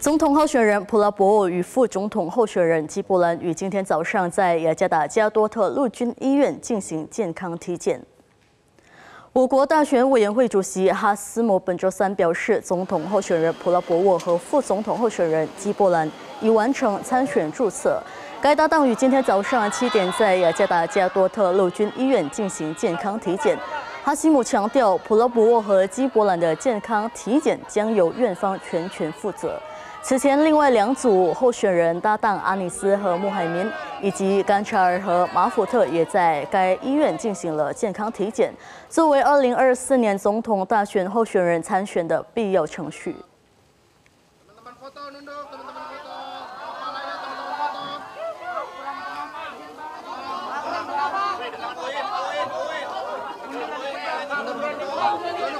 总统候选人普拉博沃与副总统候选人基布兰于今天早上在雅加达加多特陆军医院进行健康体检。我国大选委员会主席哈斯姆本周三表示，总统候选人普拉博沃和副总统候选人基布兰已完成参选注册。该搭档于今天早上七点在雅加达加多特陆军医院进行健康体检。哈希姆强调，普拉博沃和基波兰的健康体检将由院方全权负责。此前，另外两组候选人搭档阿尼斯和穆海明，以及甘查尔和马福特，也在该医院进行了健康体检，作为二零二四年总统大选候选人参选的必要程序。